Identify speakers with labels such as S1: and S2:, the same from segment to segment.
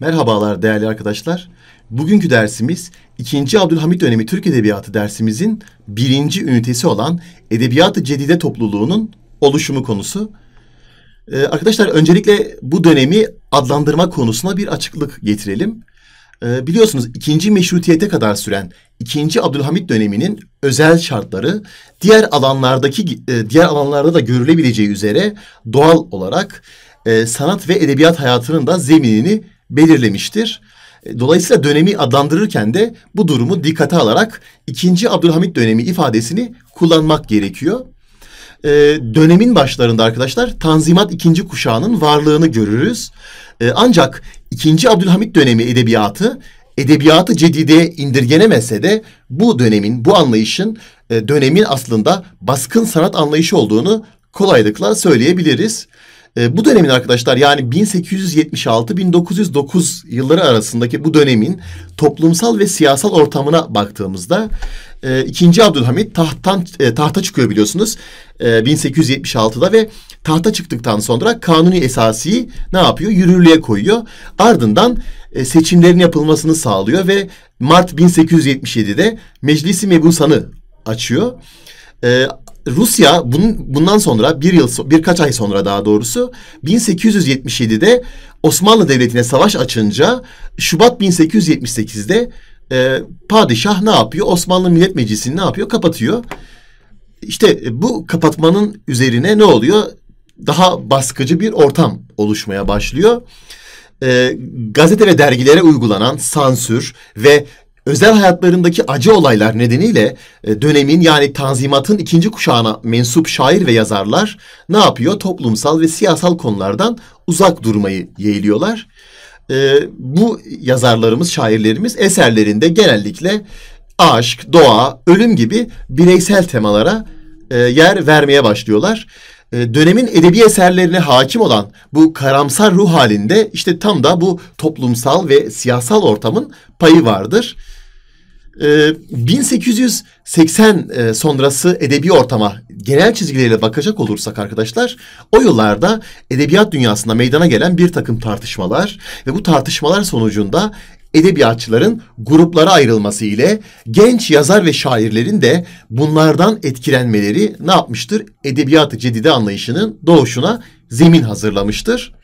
S1: Merhabalar değerli arkadaşlar. Bugünkü dersimiz 2. Abdülhamit dönemi Türk Edebiyatı dersimizin birinci ünitesi olan Edebiyat-ı Cedide topluluğunun oluşumu konusu. Ee, arkadaşlar öncelikle bu dönemi adlandırma konusuna bir açıklık getirelim. Ee, biliyorsunuz 2. Meşrutiyete kadar süren 2. Abdülhamit döneminin özel şartları diğer alanlardaki e, diğer alanlarda da görülebileceği üzere doğal olarak e, sanat ve edebiyat hayatının da zeminini belirlemiştir. E, dolayısıyla dönemi adlandırırken de bu durumu dikkate alarak ikinci Abdülhamit dönemi ifadesini kullanmak gerekiyor. Ee, dönemin başlarında arkadaşlar Tanzimat 2. kuşağının varlığını görürüz. Ee, ancak ikinci Abdülhamit dönemi edebiyatı edebiyatı cedide indirgenemese de bu dönemin, bu anlayışın e, dönemin aslında baskın sanat anlayışı olduğunu kolaylıkla söyleyebiliriz. E, bu dönemin arkadaşlar yani 1876-1909 yılları arasındaki bu dönemin toplumsal ve siyasal ortamına baktığımızda e, 2. Abdülhamit tahttan e, tahta çıkıyor biliyorsunuz e, 1876'da ve tahta çıktıktan sonra kanuni esasiyi ne yapıyor? Yürürlüğe koyuyor. Ardından e, seçimlerin yapılmasını sağlıyor ve Mart 1877'de Meclisi Mebusan'ı açıyor. E, Rusya bunun, bundan sonra bir yıl birkaç ay sonra daha doğrusu 1877'de Osmanlı Devleti'ne savaş açınca Şubat 1878'de e, padişah ne yapıyor? Osmanlı Millet Meclisi'ni ne yapıyor? Kapatıyor. İşte e, bu kapatmanın üzerine ne oluyor? Daha baskıcı bir ortam oluşmaya başlıyor e, gazete ve dergilere uygulanan sansür ve özel hayatlarındaki acı olaylar nedeniyle e, dönemin yani Tanzimat'ın ikinci kuşağına mensup şair ve yazarlar ne yapıyor? Toplumsal ve siyasal konulardan uzak durmayı yeğliyorlar. E, bu yazarlarımız, şairlerimiz eserlerinde genellikle aşk, doğa, ölüm gibi bireysel temalara e, yer vermeye başlıyorlar dönemin edebi eserlerine hakim olan bu karamsar ruh halinde işte tam da bu toplumsal ve siyasal ortamın payı vardır. 1880 ee, e, sonrası edebi ortama genel çizgileriyle bakacak olursak arkadaşlar o yıllarda edebiyat dünyasında meydana gelen bir takım tartışmalar ve bu tartışmalar sonucunda edebiyatçıların gruplara ayrılması ile genç yazar ve şairlerin de bunlardan etkilenmeleri ne yapmıştır? Edebiyatı cedide anlayışının doğuşuna zemin hazırlamıştır.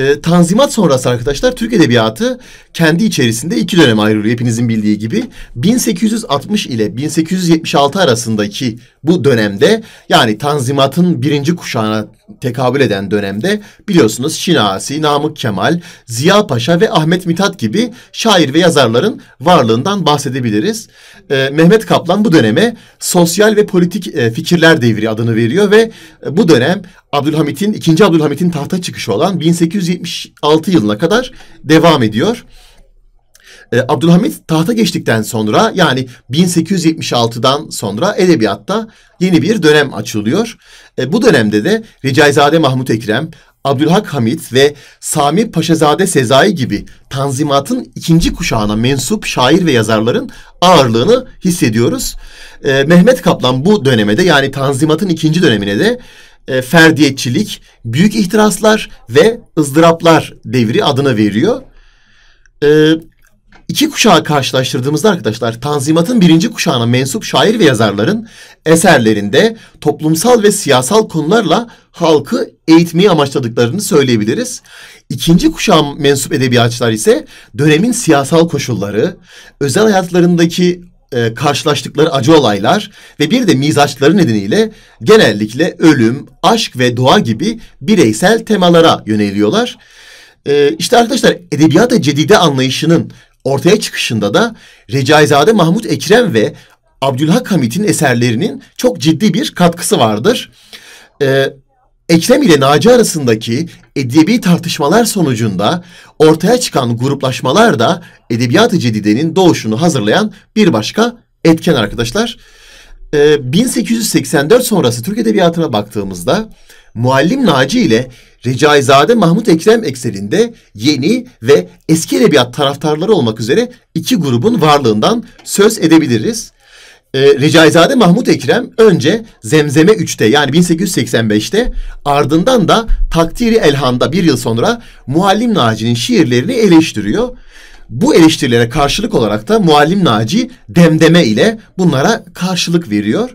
S1: E, Tanzimat sonrası arkadaşlar Türk Edebiyatı kendi içerisinde iki dönem ayrılıyor hepinizin bildiği gibi. 1860 ile 1876 arasındaki bu dönemde yani Tanzimat'ın birinci kuşağına tekabül eden dönemde biliyorsunuz Şinasi, Namık Kemal, Ziya Paşa ve Ahmet Mithat gibi şair ve yazarların varlığından bahsedebiliriz. E, Mehmet Kaplan bu döneme sosyal ve politik e, fikirler devri adını veriyor ve e, bu dönem Abdülhamit'in 2. Abdülhamit'in tahta çıkışı olan 1876 yılına kadar devam ediyor. E, Abdülhamit tahta geçtikten sonra yani 1876'dan sonra edebiyatta yeni bir dönem açılıyor. E, bu dönemde de Recaizade Mahmut Ekrem, Abdülhak Hamit ve Sami Paşazade Sezai gibi Tanzimat'ın ikinci kuşağına mensup şair ve yazarların ağırlığını hissediyoruz. E, Mehmet Kaplan bu de yani Tanzimat'ın ikinci dönemine de e, ferdiyetçilik, büyük ihtiraslar ve ızdıraplar devri adını veriyor. İki kuşağı karşılaştırdığımızda arkadaşlar Tanzimat'ın birinci kuşağına mensup şair ve yazarların eserlerinde toplumsal ve siyasal konularla halkı eğitmeyi amaçladıklarını söyleyebiliriz. İkinci kuşağın mensup edebiyatçılar ise dönemin siyasal koşulları, özel hayatlarındaki e, karşılaştıkları acı olaylar ve bir de mizaçları nedeniyle genellikle ölüm, aşk ve doğa gibi bireysel temalara yöneliyorlar. Ee, işte arkadaşlar edebiyat-ı cedide anlayışının Ortaya çıkışında da Recaizade Mahmut Ekrem ve Abdülhak Hamit'in eserlerinin çok ciddi bir katkısı vardır. Ee, Ekrem ile Naci arasındaki edebi tartışmalar sonucunda ortaya çıkan gruplaşmalar da Edebiyat-ı Cedide'nin doğuşunu hazırlayan bir başka etken arkadaşlar. Ee, 1884 sonrası Türk Edebiyatı'na baktığımızda Muallim Naci ile Recaizade Mahmut Ekrem ekserinde yeni ve eski edebiyat taraftarları olmak üzere iki grubun varlığından söz edebiliriz. E, Recaizade Mahmut Ekrem önce Zemzeme 3'te yani 1885'te ardından da Takdiri Elhan'da bir yıl sonra Muallim Naci'nin şiirlerini eleştiriyor. Bu eleştirilere karşılık olarak da Muallim Naci demdeme ile bunlara karşılık veriyor.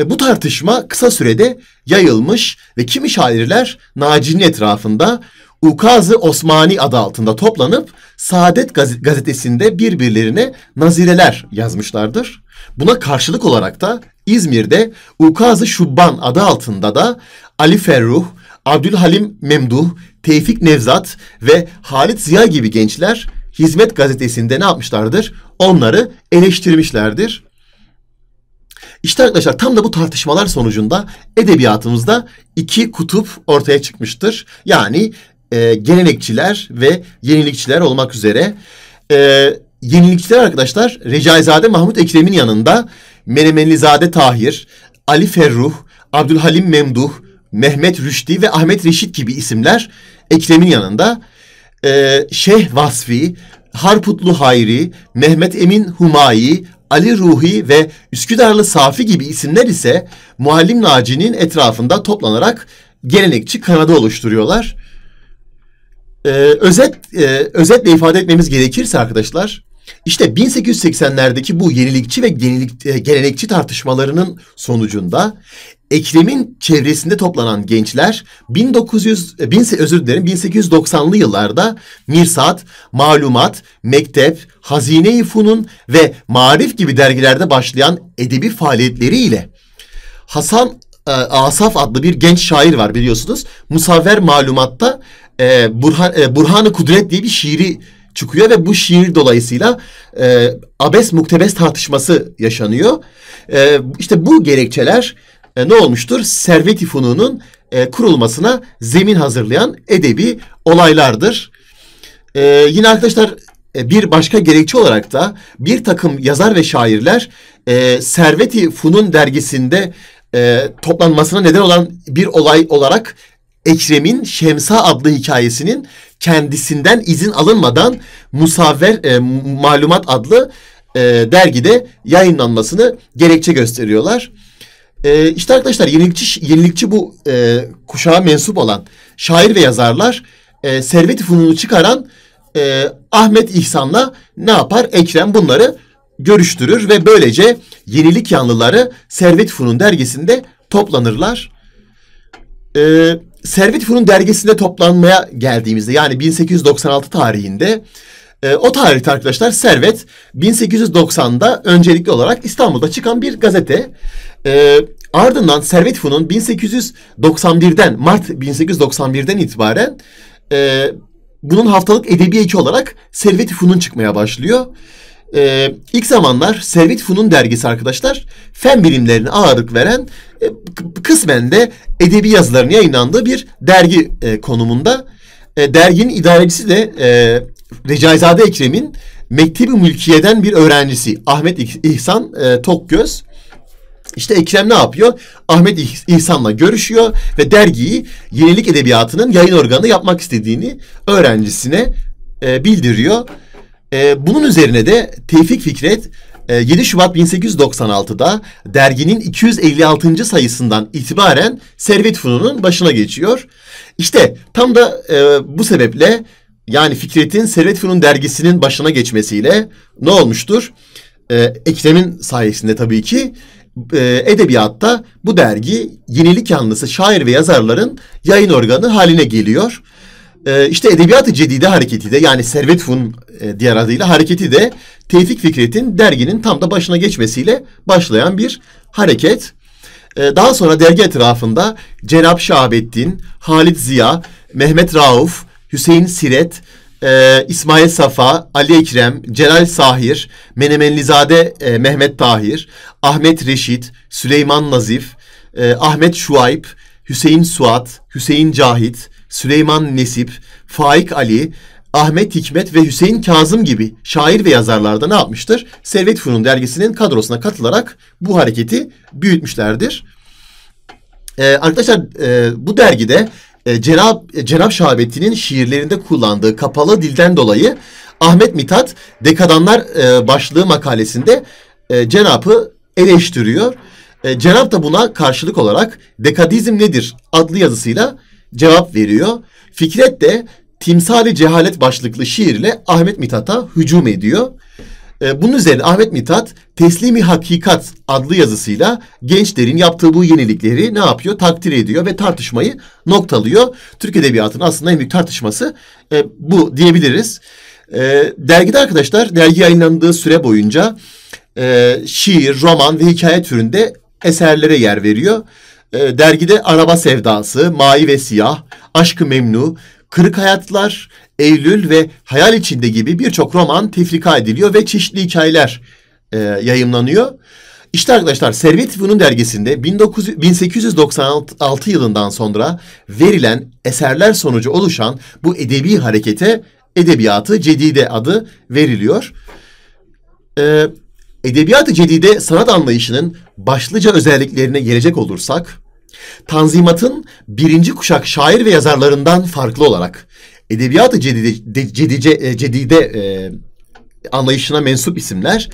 S1: Ve bu tartışma kısa sürede yayılmış ve kimi şairler Naci'nin etrafında Ukazı Osmani adı altında toplanıp Saadet gaz- gazetesinde birbirlerine nazireler yazmışlardır. Buna karşılık olarak da İzmir'de Ukazı Şubban adı altında da Ali Ferruh, Abdülhalim Memduh, Tevfik Nevzat ve Halit Ziya gibi gençler Hizmet gazetesinde ne yapmışlardır? Onları eleştirmişlerdir. İşte arkadaşlar tam da bu tartışmalar sonucunda edebiyatımızda iki kutup ortaya çıkmıştır. Yani e, gelenekçiler ve yenilikçiler olmak üzere. E, yenilikçiler arkadaşlar Recaizade Mahmut Ekrem'in yanında Menemenlizade Tahir, Ali Ferruh, Abdülhalim Memduh, Mehmet Rüşdi ve Ahmet Reşit gibi isimler Ekrem'in yanında. E, Şeyh Vasfi, Harputlu Hayri, Mehmet Emin Humayi, Ali Ruhi ve Üsküdarlı Safi gibi isimler ise Muallim Naci'nin etrafında toplanarak gelenekçi kanadı oluşturuyorlar. Ee, özet e, özetle ifade etmemiz gerekirse arkadaşlar işte 1880'lerdeki bu yenilikçi ve genilik, e, gelenekçi tartışmalarının sonucunda Ekrem'in çevresinde toplanan gençler 1900 bin, e, özür dilerim 1890'lı yıllarda Mirsat, Malumat, Mektep, Hazine-i Fun'un ve Marif gibi dergilerde başlayan edebi faaliyetleriyle Hasan e, Asaf adlı bir genç şair var biliyorsunuz. Musavver Malumat'ta e, Burhan, Burhan-ı Kudret diye bir şiiri çıkıyor ve bu şiir dolayısıyla e, abes muktebes tartışması yaşanıyor. E, işte bu gerekçeler e, ne olmuştur? Servet-i Funu'nun e, kurulmasına zemin hazırlayan edebi olaylardır. E, yine arkadaşlar e, bir başka gerekçe olarak da bir takım yazar ve şairler e, Servet-i Funun dergisinde e, toplanmasına neden olan bir olay olarak Ekrem'in Şemsa adlı hikayesinin kendisinden izin alınmadan Musavver e, Malumat adlı e, dergide yayınlanmasını gerekçe gösteriyorlar. E, işte arkadaşlar yenilikçi, yenilikçi bu e, kuşağa mensup olan şair ve yazarlar e, Servet-i Funun'u çıkaran e, Ahmet İhsan'la ne yapar? Ekrem bunları görüştürür ve böylece yenilik yanlıları Servet Funun dergisinde toplanırlar. Eee Servet Fu'nun dergisinde toplanmaya geldiğimizde yani 1896 tarihinde e, o tarihte arkadaşlar Servet 1890'da öncelikli olarak İstanbul'da çıkan bir gazete. E, ardından Servet Fu'nun 1891'den Mart 1891'den itibaren e, bunun haftalık edebi eki olarak Servet Fu'nun çıkmaya başlıyor. Ee, ilk zamanlar Servet Fun'un dergisi arkadaşlar fen bilimlerine ağırlık veren e, kısmen de edebi yazılarını yayınlandığı bir dergi e, konumunda. E, derginin idarecisi de e, Recaizade Ekrem'in Mektebi Mülkiye'den bir öğrencisi Ahmet İhsan e, Tokgöz. İşte Ekrem ne yapıyor? Ahmet İhsan'la görüşüyor ve dergiyi yenilik edebiyatının yayın organı yapmak istediğini öğrencisine e, bildiriyor. E, bunun üzerine de Tevfik Fikret 7 e, Şubat 1896'da derginin 256. sayısından itibaren Servet Funu'nun başına geçiyor. İşte tam da e, bu sebeple yani Fikret'in Servet Funun dergisinin başına geçmesiyle ne olmuştur? E, Ekrem'in sayesinde tabii ki e, edebiyatta bu dergi yenilik yanlısı şair ve yazarların yayın organı haline geliyor. E, işte Edebiyat-ı Cedide hareketi de yani Servet Fun e, diğer adıyla hareketi de Tevfik Fikret'in derginin tam da başına geçmesiyle başlayan bir hareket. Ee, daha sonra dergi etrafında Cenap Şahabettin, Halit Ziya, Mehmet Rauf, Hüseyin Siret, e, İsmail Safa, Ali Ekrem, Celal Sahir, Menemenlizade e, Mehmet Tahir, Ahmet Reşit, Süleyman Nazif, e, Ahmet Şuayb, Hüseyin Suat, Hüseyin Cahit, Süleyman Nesip, Faik Ali, Ahmet Hikmet ve Hüseyin Kazım gibi şair ve yazarlarda ne yapmıştır? Servet Fünun dergisinin kadrosuna katılarak bu hareketi büyütmüşlerdir. Ee, arkadaşlar e, bu dergide e, Cenab, e, Cenab Şahabettin'in şiirlerinde kullandığı kapalı dilden dolayı Ahmet Mithat Dekadanlar e, başlığı makalesinde e, Cenab'ı eleştiriyor. E, Cenab da buna karşılık olarak Dekadizm nedir adlı yazısıyla cevap veriyor. Fikret de Timsali Cehalet başlıklı şiirle Ahmet Mithat'a hücum ediyor. Ee, bunun üzerine Ahmet Mithat Teslimi Hakikat adlı yazısıyla gençlerin yaptığı bu yenilikleri ne yapıyor? Takdir ediyor ve tartışmayı noktalıyor. Türk Edebiyatı'nın aslında en büyük tartışması e, bu diyebiliriz. Ee, dergide arkadaşlar dergi yayınlandığı süre boyunca e, şiir, roman ve hikaye türünde eserlere yer veriyor. E, dergide Araba Sevdası, Mavi ve Siyah, Aşkı Memnu, Kırık Hayatlar, Eylül ve Hayal İçinde gibi birçok roman tefrika ediliyor ve çeşitli hikayeler e, yayımlanıyor. İşte arkadaşlar Servet Fünun dergisinde 1896 yılından sonra verilen eserler sonucu oluşan bu edebi harekete edebiyatı cedide adı veriliyor. Ee, Edebiyat-ı Cedide sanat anlayışının başlıca özelliklerine gelecek olursak, Tanzimat'ın birinci kuşak şair ve yazarlarından farklı olarak Edebiyat-ı Cedide, Cedide, e, Cedide e, anlayışına mensup isimler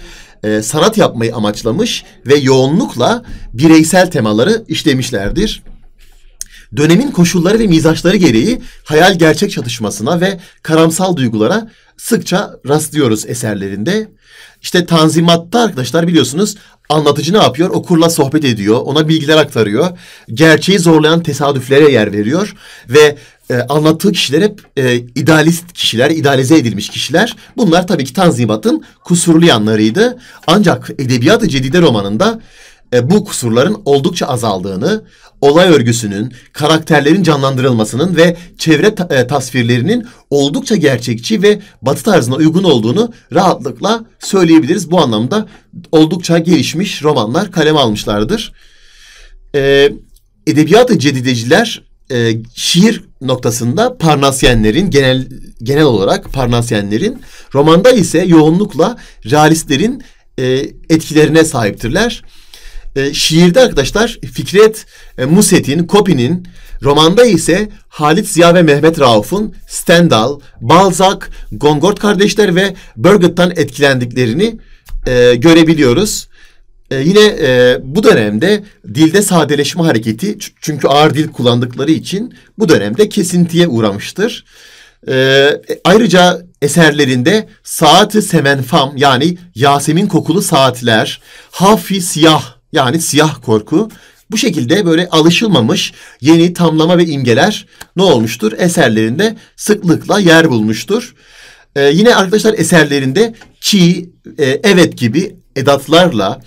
S1: e, sanat yapmayı amaçlamış ve yoğunlukla bireysel temaları işlemişlerdir. Dönemin koşulları ve mizaçları gereği hayal gerçek çatışmasına ve karamsal duygulara sıkça rastlıyoruz eserlerinde. İşte Tanzimat'ta arkadaşlar biliyorsunuz anlatıcı ne yapıyor? Okurla sohbet ediyor, ona bilgiler aktarıyor. Gerçeği zorlayan tesadüflere yer veriyor ve e, anlattığı kişiler hep e, idealist kişiler, idealize edilmiş kişiler. Bunlar tabii ki Tanzimat'ın kusurlu yanlarıydı. Ancak Edebiyat-ı Cedide romanında e, bu kusurların oldukça azaldığını, olay örgüsünün, karakterlerin canlandırılmasının ve çevre e, tasvirlerinin oldukça gerçekçi ve batı tarzına uygun olduğunu rahatlıkla söyleyebiliriz. Bu anlamda oldukça gelişmiş romanlar kaleme almışlardır. E, edebiyatı Cedideciler şiir noktasında Parnasyenlerin genel genel olarak Parnasyenlerin romanda ise yoğunlukla realistlerin e, etkilerine sahiptirler. E, şiirde arkadaşlar Fikret e, Muset'in, Kopi'nin, romanda ise Halit Ziya ve Mehmet Rauf'un Stendhal, Balzac, Gongord kardeşler ve Burgett'tan etkilendiklerini e, görebiliyoruz. E, yine e, bu dönemde dilde sadeleşme hareketi çünkü ağır dil kullandıkları için bu dönemde kesintiye uğramıştır. E, ayrıca eserlerinde saati semenfam yani Yasemin kokulu saatler, hafi siyah yani siyah korku. Bu şekilde böyle alışılmamış yeni tamlama ve imgeler ne olmuştur? Eserlerinde sıklıkla yer bulmuştur. Ee, yine arkadaşlar eserlerinde ki, e, evet gibi edatlarla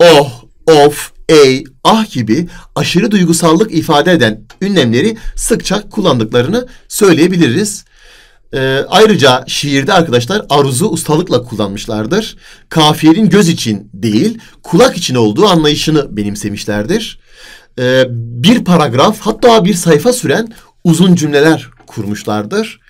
S1: oh, of, ey, ah gibi aşırı duygusallık ifade eden ünlemleri sıkça kullandıklarını söyleyebiliriz. E, ayrıca şiirde arkadaşlar aruzu ustalıkla kullanmışlardır. Kafiyenin göz için değil, kulak için olduğu anlayışını benimsemişlerdir. E, bir paragraf hatta bir sayfa süren uzun cümleler kurmuşlardır.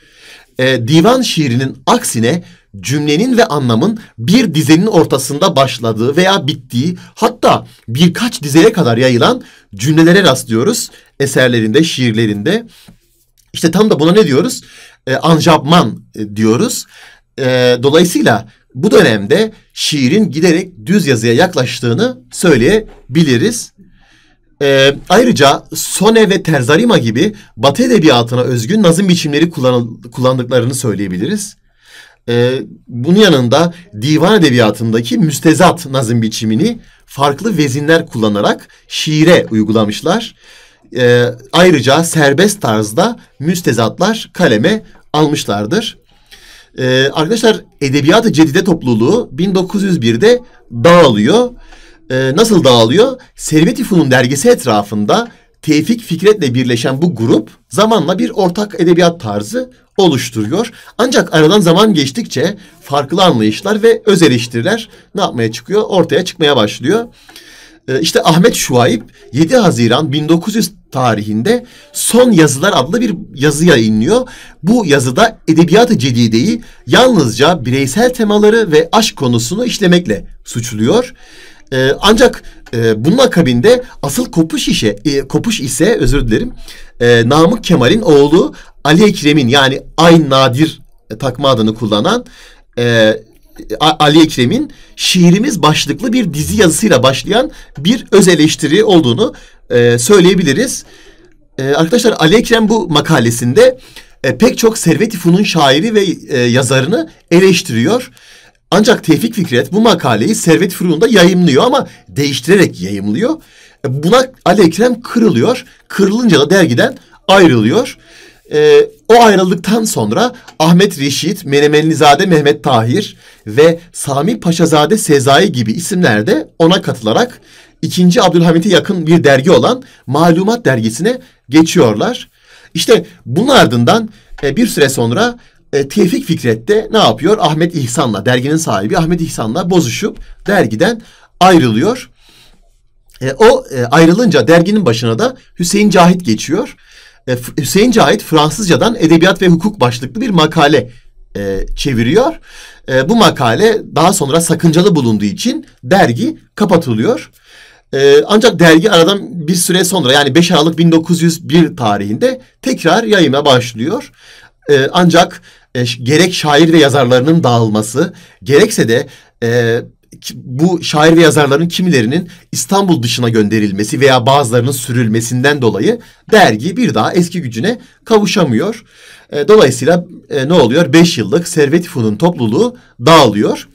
S1: E, divan şiirinin aksine cümlenin ve anlamın bir dizenin ortasında başladığı veya bittiği hatta birkaç dizeye kadar yayılan cümlelere rastlıyoruz eserlerinde, şiirlerinde. İşte tam da buna ne diyoruz? e, anjabman e, diyoruz. E, dolayısıyla bu dönemde şiirin giderek düz yazıya yaklaştığını söyleyebiliriz. E, ayrıca Sone ve Terzarima gibi Batı edebiyatına özgün nazım biçimleri kullandıklarını söyleyebiliriz. E, bunun yanında divan edebiyatındaki müstezat nazım biçimini farklı vezinler kullanarak şiire uygulamışlar e, ayrıca serbest tarzda müstezatlar kaleme almışlardır. E, arkadaşlar Edebiyat-ı Cedide topluluğu 1901'de dağılıyor. E, nasıl dağılıyor? Servet-i Fun'un dergisi etrafında Tevfik Fikret'le birleşen bu grup zamanla bir ortak edebiyat tarzı oluşturuyor. Ancak aradan zaman geçtikçe farklı anlayışlar ve öz eleştiriler ne yapmaya çıkıyor? Ortaya çıkmaya başlıyor. Ee, işte Ahmet Şuayb 7 Haziran 1900 tarihinde Son Yazılar adlı bir yazı yayınlıyor. Bu yazıda Edebiyat-ı Cedide'yi yalnızca bireysel temaları ve aşk konusunu işlemekle suçluyor. Ee, ancak e, bunun akabinde asıl kopuş işe e, kopuş ise özür dilerim. E, Namık Kemal'in oğlu Ali Ekrem'in yani Ayn Nadir takma adını kullanan Ali Ekrem'in şiirimiz başlıklı bir dizi yazısıyla başlayan bir öz eleştiri olduğunu e, söyleyebiliriz. E, arkadaşlar Ali Ekrem bu makalesinde e, pek çok Servet-i Fun'un şairi ve e, yazarını eleştiriyor. Ancak Tevfik Fikret bu makaleyi Servet Fıruğun'da yayımlıyor ama değiştirerek yayımlıyor. E, buna Ali Ekrem kırılıyor. Kırılınca da dergiden ayrılıyor. Ee, o ayrıldıktan sonra Ahmet Reşit, Menemenlizade Mehmet Tahir ve Sami Paşazade Sezai gibi isimler de ona katılarak 2. Abdülhamit'e yakın bir dergi olan Malumat Dergisi'ne geçiyorlar. İşte bunun ardından e, bir süre sonra e, Tevfik Fikret de ne yapıyor? Ahmet İhsan'la, derginin sahibi Ahmet İhsan'la bozuşup dergiden ayrılıyor. E, o e, ayrılınca derginin başına da Hüseyin Cahit geçiyor. E, Hüseyince ait Fransızcadan edebiyat ve hukuk başlıklı bir makale e, çeviriyor. E, bu makale daha sonra sakıncalı bulunduğu için dergi kapatılıyor. E, ancak dergi aradan bir süre sonra yani 5 Aralık 1901 tarihinde tekrar yayına başlıyor. E, ancak e, gerek şair ve yazarlarının dağılması gerekse de e, bu şair ve yazarların kimilerinin İstanbul dışına gönderilmesi veya bazılarının sürülmesinden dolayı dergi bir daha eski gücüne kavuşamıyor. E, dolayısıyla e, ne oluyor? Beş yıllık Servet Fun'un topluluğu dağılıyor.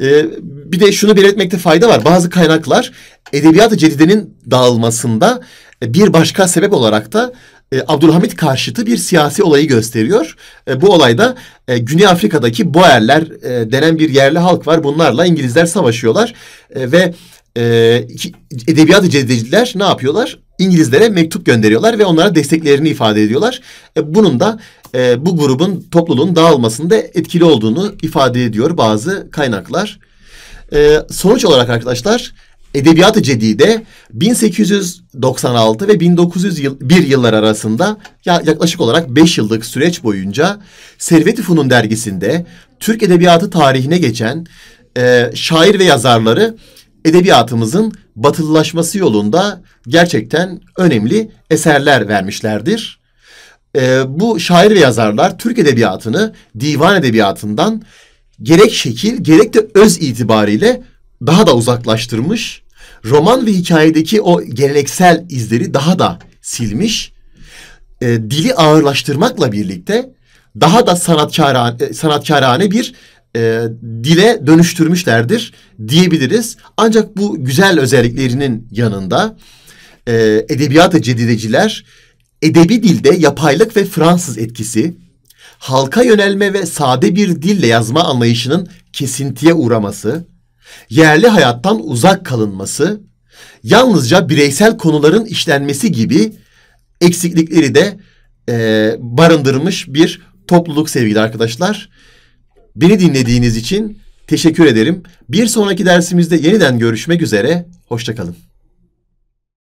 S1: E, bir de şunu belirtmekte fayda var. Bazı kaynaklar Edebiyat-ı Cedide'nin dağılmasında bir başka sebep olarak da e, Abdülhamit karşıtı bir siyasi olayı gösteriyor. E, bu olayda e, Güney Afrika'daki Boerler e, denen bir yerli halk var. Bunlarla İngilizler savaşıyorlar e, ve e, edebiyat cedeciler ne yapıyorlar? İngilizlere mektup gönderiyorlar ve onlara desteklerini ifade ediyorlar. E, bunun da e, bu grubun topluluğun dağılmasında etkili olduğunu ifade ediyor bazı kaynaklar. E, sonuç olarak arkadaşlar Edebiyat-ı Cedide 1896 ve 1901 yıllar arasında yaklaşık olarak 5 yıllık süreç boyunca Servet-i Funun dergisinde Türk edebiyatı tarihine geçen e, şair ve yazarları edebiyatımızın batılılaşması yolunda gerçekten önemli eserler vermişlerdir. E, bu şair ve yazarlar Türk edebiyatını divan edebiyatından gerek şekil gerek de öz itibariyle daha da uzaklaştırmış. Roman ve hikayedeki o geleneksel izleri daha da silmiş. E, dili ağırlaştırmakla birlikte daha da sanatkârane, sanatkârane bir e, dile dönüştürmüşlerdir diyebiliriz. Ancak bu güzel özelliklerinin yanında e, edebiyat cedideciler edebi dilde yapaylık ve Fransız etkisi, halka yönelme ve sade bir dille yazma anlayışının kesintiye uğraması, yerli hayattan uzak kalınması, yalnızca bireysel konuların işlenmesi gibi eksiklikleri de e, barındırmış bir topluluk sevgili arkadaşlar. Beni dinlediğiniz için teşekkür ederim. Bir sonraki dersimizde yeniden görüşmek üzere. Hoşçakalın.